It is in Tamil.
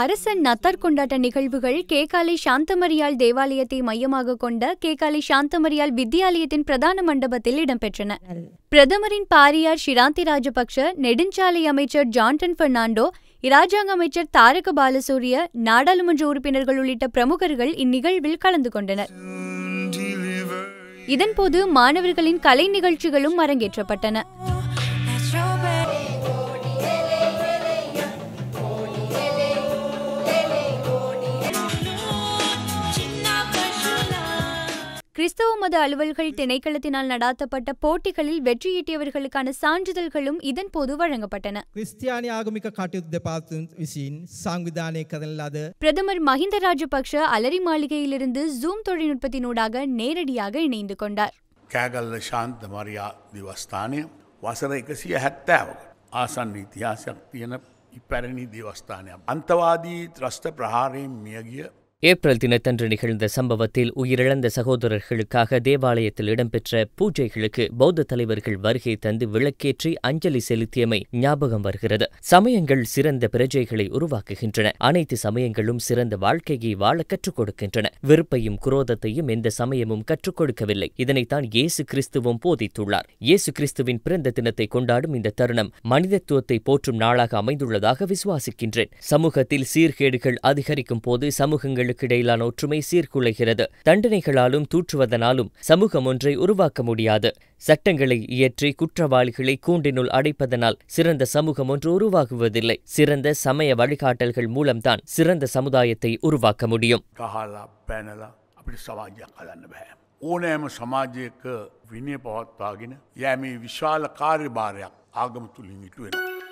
அரசன் நத்தார் கொண்டாட்ட நிகழ்வுகள் கேகாலை சாந்தமரியால் தேவாலயத்தை மையமாக கொண்ட கேகாலி சாந்தமரியால் வித்தியாலயத்தின் பிரதான மண்டபத்தில் இடம்பெற்றன பிரதமரின் பாரியார் ஷிராந்தி ராஜபக்ஷ நெடுஞ்சாலை அமைச்சர் ஜான்டன் பெர்னாண்டோ இராஜாங்க அமைச்சர் தாரக பாலசூரிய நாடாளுமன்ற உறுப்பினர்கள் உள்ளிட்ட பிரமுகர்கள் இந்நிகழ்வில் கலந்து கொண்டனர் இதன்போது மாணவர்களின் கலை நிகழ்ச்சிகளும் அரங்கேற்றப்பட்டன கிறிஸ்தவ மத அலுவல்கள் திணைக்களத்தினால் நடாத்தப்பட்ட போட்டிகளில் வெற்றியீட்டியவர்களுக்கான சான்றிதழ்களும் இதன் போது வழங்கப்பட்டன கிறிஸ்தியானி பிரதமர் மஹிந்த ராஜபக்ஷ அலரி மாளிகையிலிருந்து ஜூம் தொழில்நுட்பத்தினூடாக நேரடியாக இணைந்து கொண்டார் கேகல் சாந்த் මරයා දිවස්ථානය வசதை එකසිය ஆசான் ආසන්න ඉතිහාසයක් තියෙන ඉපැරණි දේවස්ථානයක්. අන්තවාදී ත්‍රස්ට ප්‍රහාරයෙන් ஏப்ரல் தினத்தன்று நிகழ்ந்த சம்பவத்தில் உயிரிழந்த சகோதரர்களுக்காக தேவாலயத்தில் இடம்பெற்ற பூஜைகளுக்கு பௌத்த தலைவர்கள் வருகை தந்து விளக்கேற்றி அஞ்சலி செலுத்தியமை ஞாபகம் வருகிறது சமயங்கள் சிறந்த பிரஜைகளை உருவாக்குகின்றன அனைத்து சமயங்களும் சிறந்த வாழ்க்கையை வாழ கற்றுக் கொடுக்கின்றன வெறுப்பையும் குரோதத்தையும் எந்த சமயமும் கற்றுக் கொடுக்கவில்லை இதனைத்தான் இயேசு கிறிஸ்துவும் போதித்துள்ளார் இயேசு கிறிஸ்துவின் பிறந்த தினத்தை கொண்டாடும் இந்த தருணம் மனிதத்துவத்தை போற்றும் நாளாக அமைந்துள்ளதாக விசுவாசிக்கின்றேன் சமூகத்தில் சீர்கேடுகள் அதிகரிக்கும் போது சமூகங்கள் நாடுகளுக்கு இடையிலான ஒற்றுமை சீர்குலைகிறது தண்டனைகளாலும் தூற்றுவதனாலும் சமூகம் ஒன்றை உருவாக்க முடியாது சட்டங்களை இயற்றி குற்றவாளிகளை கூண்டினுள் அடைப்பதனால் சிறந்த சமூகம் ஒன்று உருவாகுவதில்லை சிறந்த சமய வழிகாட்டல்கள் மூலம்தான் சிறந்த சமுதாயத்தை உருவாக்க முடியும் ඕනෑම සමාජයක විනය පවත්වාගෙන යෑමේ විශාල කාර්යභාරයක් ආගම